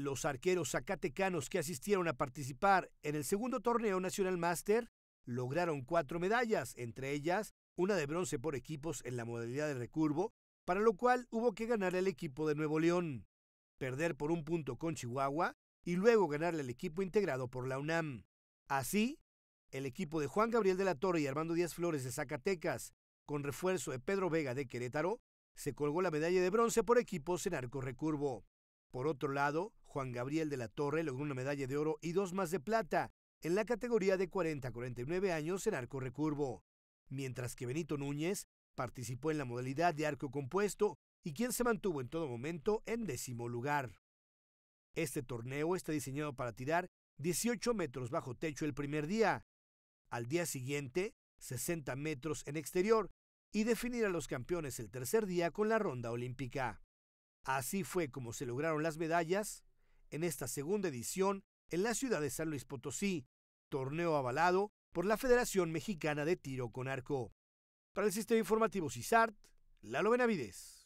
Los arqueros zacatecanos que asistieron a participar en el segundo torneo nacional Master lograron cuatro medallas, entre ellas una de bronce por equipos en la modalidad de recurvo, para lo cual hubo que ganar al equipo de Nuevo León, perder por un punto con Chihuahua y luego ganarle al equipo integrado por la UNAM. Así, el equipo de Juan Gabriel de la Torre y Armando Díaz Flores de Zacatecas, con refuerzo de Pedro Vega de Querétaro, se colgó la medalla de bronce por equipos en arco recurvo. Por otro lado, Juan Gabriel de la Torre logró una medalla de oro y dos más de plata en la categoría de 40 49 años en arco recurvo, mientras que Benito Núñez participó en la modalidad de arco compuesto y quien se mantuvo en todo momento en décimo lugar. Este torneo está diseñado para tirar 18 metros bajo techo el primer día, al día siguiente 60 metros en exterior y definir a los campeones el tercer día con la ronda olímpica. Así fue como se lograron las medallas en esta segunda edición en la ciudad de San Luis Potosí, torneo avalado por la Federación Mexicana de Tiro con Arco. Para el Sistema Informativo CISART, Lalo Benavides.